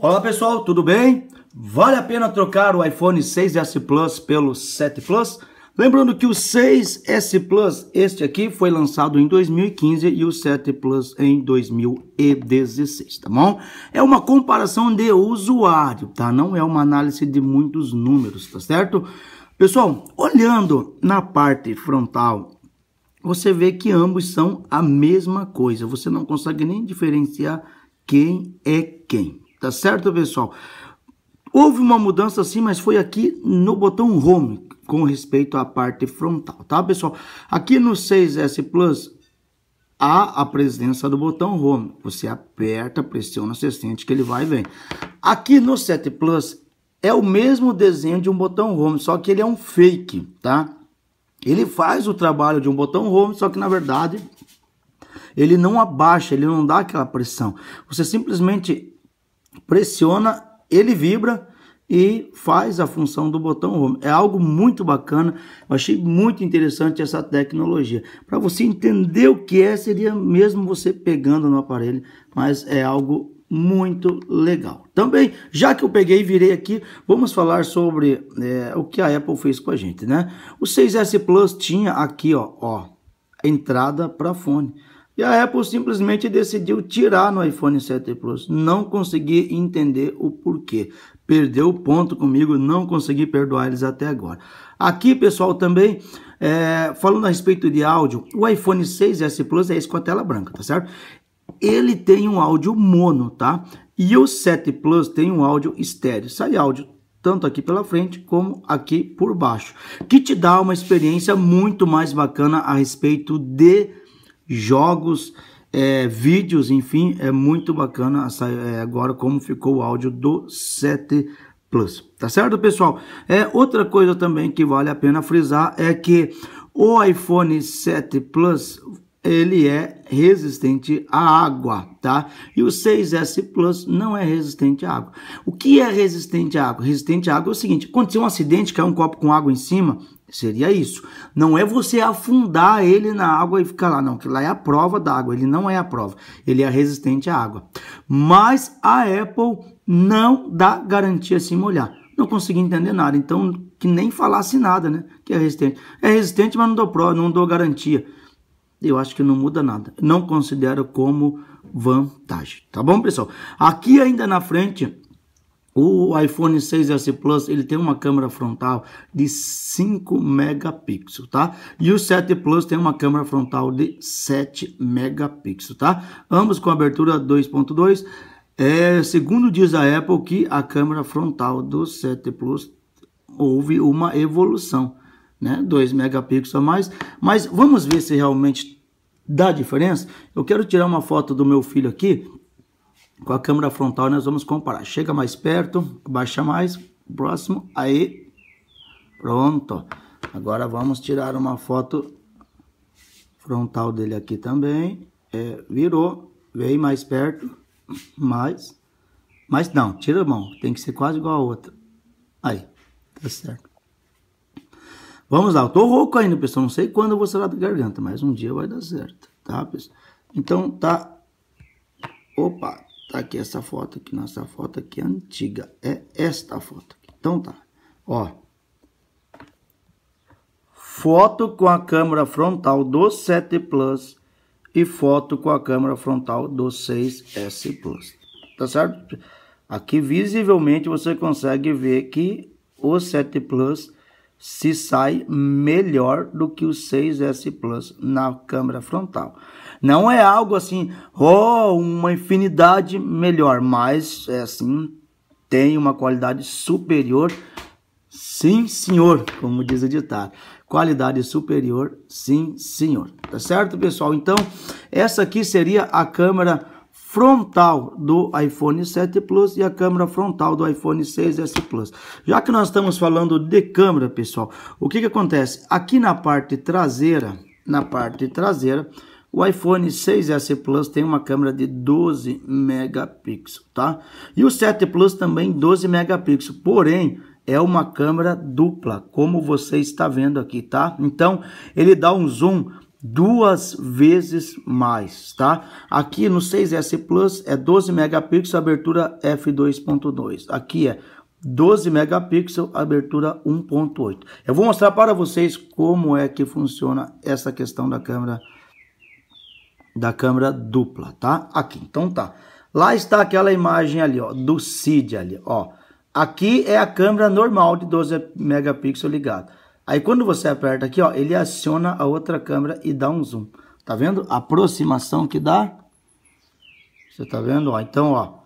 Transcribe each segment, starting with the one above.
Olá pessoal, tudo bem? Vale a pena trocar o iPhone 6S Plus pelo 7 Plus? Lembrando que o 6S Plus, este aqui, foi lançado em 2015 e o 7 Plus em 2016, tá bom? É uma comparação de usuário, tá? Não é uma análise de muitos números, tá certo? Pessoal, olhando na parte frontal você vê que ambos são a mesma coisa. Você não consegue nem diferenciar quem é quem, Tá certo, pessoal? Houve uma mudança sim, mas foi aqui no botão Home, com respeito à parte frontal, tá, pessoal? Aqui no 6S Plus, há a presença do botão Home. Você aperta, pressiona, você sente que ele vai e vem. Aqui no 7 Plus, é o mesmo desenho de um botão Home, só que ele é um fake, tá? Ele faz o trabalho de um botão Home, só que na verdade... Ele não abaixa, ele não dá aquela pressão. Você simplesmente pressiona, ele vibra e faz a função do botão home. É algo muito bacana, eu achei muito interessante essa tecnologia. Para você entender o que é, seria mesmo você pegando no aparelho, mas é algo muito legal. Também, já que eu peguei e virei aqui, vamos falar sobre é, o que a Apple fez com a gente, né? O 6S Plus tinha aqui, ó, ó entrada para fone. E a Apple simplesmente decidiu tirar no iPhone 7 Plus. Não consegui entender o porquê. Perdeu o ponto comigo, não consegui perdoar eles até agora. Aqui, pessoal, também, é, falando a respeito de áudio, o iPhone 6S Plus é esse com a tela branca, tá certo? Ele tem um áudio mono, tá? E o 7 Plus tem um áudio estéreo. Sai áudio tanto aqui pela frente como aqui por baixo, que te dá uma experiência muito mais bacana a respeito de jogos, é, vídeos, enfim, é muito bacana essa, é, agora como ficou o áudio do 7 Plus, tá certo, pessoal? É, outra coisa também que vale a pena frisar é que o iPhone 7 Plus ele é resistente à água, tá? E o 6S Plus não é resistente à água. O que é resistente à água? Resistente à água é o seguinte: aconteceu um acidente, caiu um copo com água em cima, Seria isso. Não é você afundar ele na água e ficar lá, não, que lá é a prova da água. Ele não é a prova, ele é resistente à água. Mas a Apple não dá garantia se molhar. Não consegui entender nada, então que nem falasse nada, né? Que é resistente. É resistente, mas não dou prova, não dou garantia. Eu acho que não muda nada. Não considero como vantagem, tá bom, pessoal? Aqui ainda na frente o iPhone 6S Plus, ele tem uma câmera frontal de 5 megapixels, tá? E o 7 Plus tem uma câmera frontal de 7 megapixels, tá? Ambos com abertura 2.2. É, segundo diz a Apple que a câmera frontal do 7 Plus houve uma evolução, né? 2 megapixels a mais, mas vamos ver se realmente dá diferença. Eu quero tirar uma foto do meu filho aqui com a câmera frontal nós vamos comparar. Chega mais perto, baixa mais, próximo, aí, pronto. Agora vamos tirar uma foto frontal dele aqui também. É, virou, veio mais perto, mais, mas não, tira a mão, tem que ser quase igual a outra. Aí, tá certo. Vamos lá, eu tô rouco ainda, pessoal, não sei quando eu vou sarar da garganta, mas um dia vai dar certo, tá, pessoal? Então, tá, opa, Tá aqui essa foto aqui, nossa foto aqui é antiga. É esta foto aqui. Então tá. Ó. Foto com a câmera frontal do 7 Plus e foto com a câmera frontal do 6S Plus. Tá certo? Aqui visivelmente você consegue ver que o 7 Plus se sai melhor do que o 6S Plus na câmera frontal. Não é algo assim, oh, uma infinidade melhor, mas é assim, tem uma qualidade superior. Sim, senhor, como diz o ditado. Qualidade superior, sim, senhor. Tá certo, pessoal? Então, essa aqui seria a câmera frontal do iPhone 7 Plus e a câmera frontal do iPhone 6S Plus. Já que nós estamos falando de câmera, pessoal, o que, que acontece? Aqui na parte traseira, na parte traseira, o iPhone 6S Plus tem uma câmera de 12 megapixels, tá? E o 7 Plus também 12 megapixels, porém é uma câmera dupla, como você está vendo aqui, tá? Então, ele dá um zoom duas vezes mais, tá? Aqui no 6S Plus é 12 megapixels, abertura f2.2. Aqui é 12 megapixels, abertura 1.8. Eu vou mostrar para vocês como é que funciona essa questão da câmera da câmera dupla, tá? Aqui, então tá. Lá está aquela imagem ali, ó, do CID ali, ó. Aqui é a câmera normal de 12 megapixels ligada. Aí quando você aperta aqui, ó, ele aciona a outra câmera e dá um zoom. Tá vendo? A aproximação que dá. Você tá vendo? Ó, então, ó, pra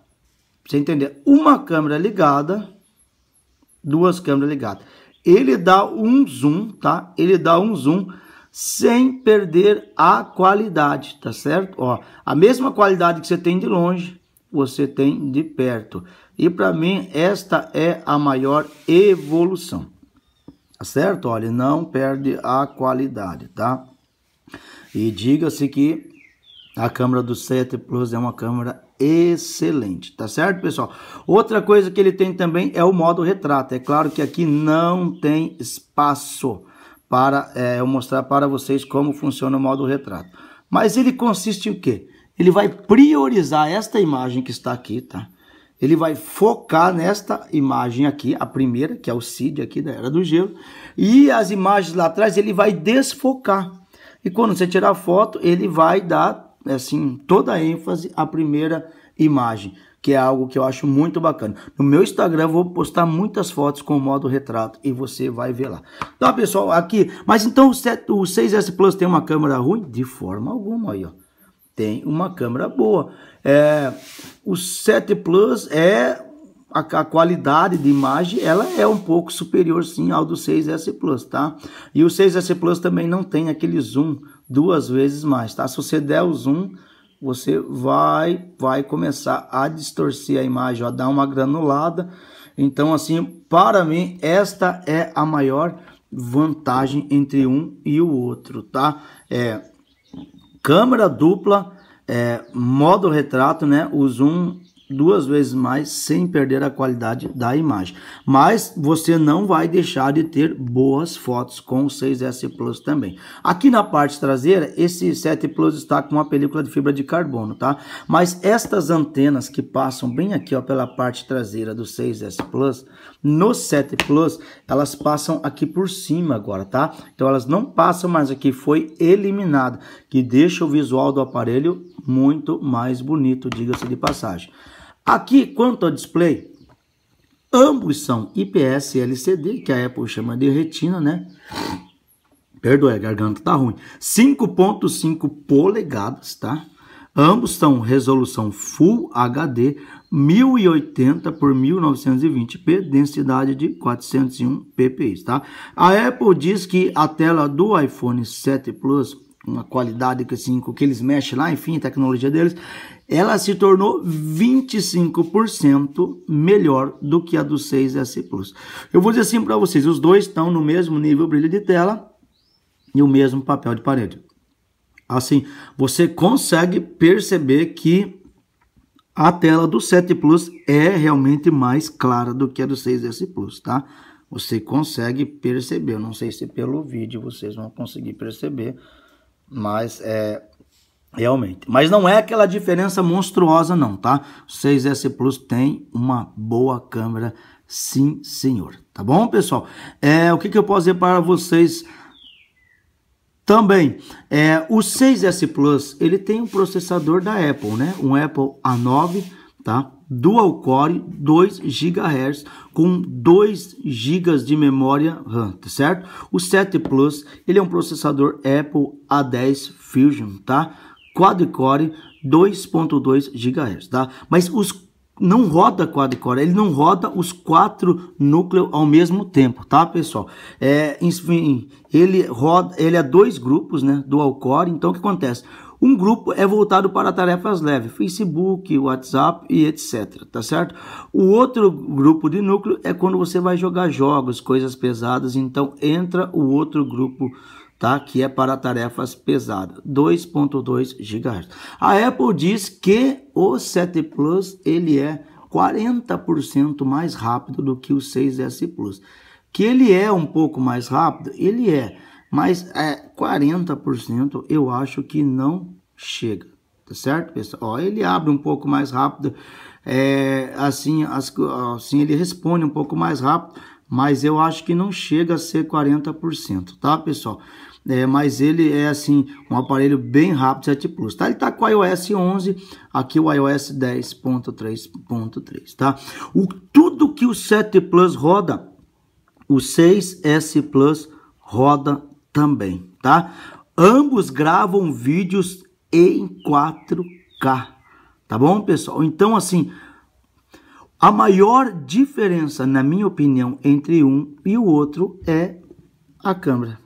você entender, uma câmera ligada, duas câmeras ligadas. Ele dá um zoom, tá? Ele dá um zoom sem perder a qualidade, tá certo? Ó, a mesma qualidade que você tem de longe, você tem de perto. E para mim, esta é a maior evolução. Tá certo? Olha, não perde a qualidade, tá? E diga-se que a câmera do 7 Plus é uma câmera excelente, tá certo, pessoal? Outra coisa que ele tem também é o modo retrato. É claro que aqui não tem espaço para é, eu mostrar para vocês como funciona o modo retrato. Mas ele consiste em quê? Ele vai priorizar esta imagem que está aqui, tá? Ele vai focar nesta imagem aqui, a primeira, que é o Cid aqui da Era do Gelo, e as imagens lá atrás ele vai desfocar. E quando você tirar a foto, ele vai dar assim toda a ênfase à primeira imagem, que é algo que eu acho muito bacana. No meu Instagram vou postar muitas fotos com o modo retrato e você vai ver lá. Tá, pessoal, aqui. Mas então o 6S Plus tem uma câmera ruim? De forma alguma aí, ó tem uma câmera boa. É, o 7 Plus é a, a, qualidade de imagem ela é um pouco superior sim ao do 6S Plus, tá? E o 6S Plus também não tem aquele zoom duas vezes mais, tá? Se você der o zoom, você vai vai começar a distorcer a imagem, a dar uma granulada. Então assim, para mim esta é a maior vantagem entre um e o outro, tá? É, câmera dupla, é, modo retrato, né? O zoom duas vezes mais sem perder a qualidade da imagem. Mas você não vai deixar de ter boas fotos com o 6S Plus também. Aqui na parte traseira, esse 7 Plus está com uma película de fibra de carbono, tá? Mas estas antenas que passam bem aqui ó, pela parte traseira do 6S Plus, no 7 Plus, elas passam aqui por cima agora, tá? Então elas não passam mais aqui, foi eliminado, que deixa o visual do aparelho muito mais bonito, diga-se de passagem. Aqui, quanto ao display, ambos são IPS LCD, que a Apple chama de retina, né? Perdoe, a garganta tá ruim. 5.5 polegadas, tá? Ambos são resolução Full HD 1080 por 1920p, densidade de 401 ppi, tá? A Apple diz que a tela do iPhone 7 Plus, uma qualidade que assim, que eles mexem lá, enfim, tecnologia deles, ela se tornou 25% melhor do que a do 6S Plus. Eu vou dizer assim para vocês, os dois estão no mesmo nível brilho de tela e o mesmo papel de parede. Assim, você consegue perceber que a tela do 7 Plus é realmente mais clara do que a do 6S Plus, tá? Você consegue perceber, eu não sei se pelo vídeo vocês vão conseguir perceber, mas é realmente. Mas não é aquela diferença monstruosa não, tá? O 6S Plus tem uma boa câmera, sim senhor, tá bom pessoal? É, o que, que eu posso dizer para vocês também, é, o 6S Plus, ele tem um processador da Apple, né? Um Apple A9, tá? Dual Core, 2 GHz, com 2 GB de memória RAM, tá certo? O 7 Plus, ele é um processador Apple A10 Fusion, tá? Quad Core, 2.2 GHz, tá? Mas os não roda quad-core, ele não roda os quatro núcleos ao mesmo tempo, tá, pessoal? É, enfim, ele roda, ele é dois grupos, né, dual core, então o que acontece? Um grupo é voltado para tarefas leves, Facebook, WhatsApp e etc, tá certo? O outro grupo de núcleo é quando você vai jogar jogos, coisas pesadas, então entra o outro grupo tá? que é para tarefas pesadas, 2.2 GHz. A Apple diz que o 7 Plus ele é 40% mais rápido do que o 6S Plus. Que ele é um pouco mais rápido, ele é, mas é 40% eu acho que não chega, tá certo, pessoal? Ó, ele abre um pouco mais rápido, é, assim, as, assim ele responde um pouco mais rápido, mas eu acho que não chega a ser 40%, tá, pessoal? é, mas ele é assim um aparelho bem rápido 7 Plus, tá? Ele tá com o iOS 11, aqui o iOS 10.3.3, tá? O, tudo que o 7 Plus roda, o 6S Plus roda também, tá? Ambos gravam vídeos em 4K, tá bom, pessoal? Então, assim, a maior diferença, na minha opinião, entre um e o outro é a câmera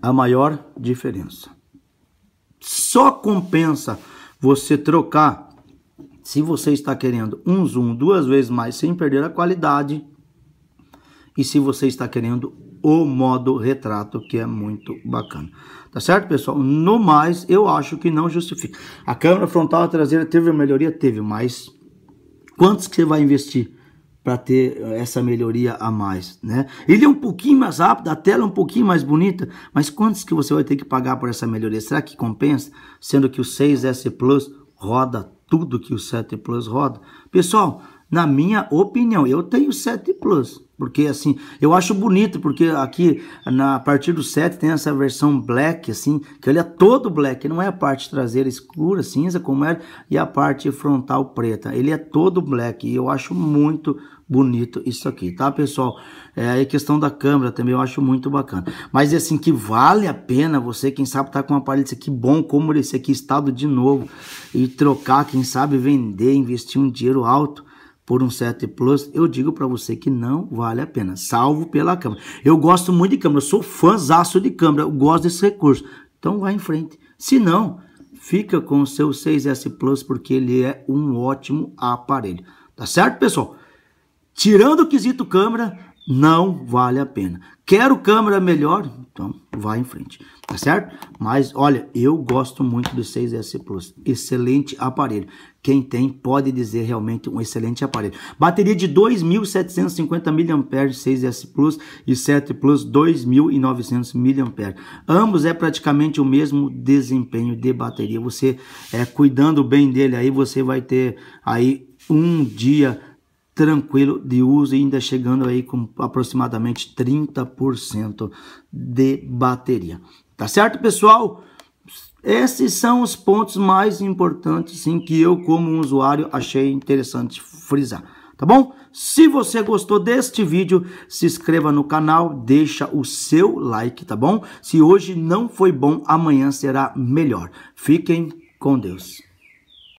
a maior diferença. Só compensa você trocar se você está querendo um zoom duas vezes mais sem perder a qualidade e se você está querendo o modo retrato, que é muito bacana. Tá certo, pessoal? No mais, eu acho que não justifica. A câmera frontal e traseira teve uma melhoria? Teve, mas quantos que você vai investir? para ter eh, essa melhoria a mais, né? Ele é um pouquinho mais rápido, a tela é um pouquinho mais bonita, mas quantos que você vai ter que pagar por essa melhoria? Será que compensa? Sendo que o 6S Plus roda tudo que o 7 Plus roda. Pessoal, na minha opinião, eu tenho 7 Plus, porque assim, eu acho bonito, porque aqui na a partir do 7 tem essa versão black, assim, que ele é todo black, não é a parte traseira escura, cinza, como era é, e a parte frontal preta. Ele é todo black, e eu acho muito bonito isso aqui, tá pessoal? É, a questão da câmera também eu acho muito bacana. Mas assim, que vale a pena você, quem sabe, tá com um aparelho desse aqui bom, como esse aqui, estado de novo, e trocar, quem sabe, vender, investir um dinheiro alto por um 7 Plus, eu digo para você que não vale a pena, salvo pela câmera. Eu gosto muito de câmera, eu sou fãzaço de câmera, eu gosto desse recurso. Então vai em frente. Se não, fica com o seu 6S Plus porque ele é um ótimo aparelho. Tá certo, pessoal? Tirando o quesito câmera, não vale a pena. Quero câmera melhor? Então, vai em frente, tá certo? Mas, olha, eu gosto muito do 6S Plus. Excelente aparelho. Quem tem pode dizer realmente um excelente aparelho. Bateria de 2.750 mAh 6S Plus e 7 Plus 2.900 mAh. Ambos é praticamente o mesmo desempenho de bateria. Você, é, cuidando bem dele aí, você vai ter aí um dia tranquilo de uso e ainda chegando aí com aproximadamente 30% de bateria. Tá certo, pessoal? Esses são os pontos mais importantes sim que eu como usuário achei interessante frisar, tá bom? Se você gostou deste vídeo, se inscreva no canal, deixa o seu like, tá bom? Se hoje não foi bom, amanhã será melhor. Fiquem com Deus.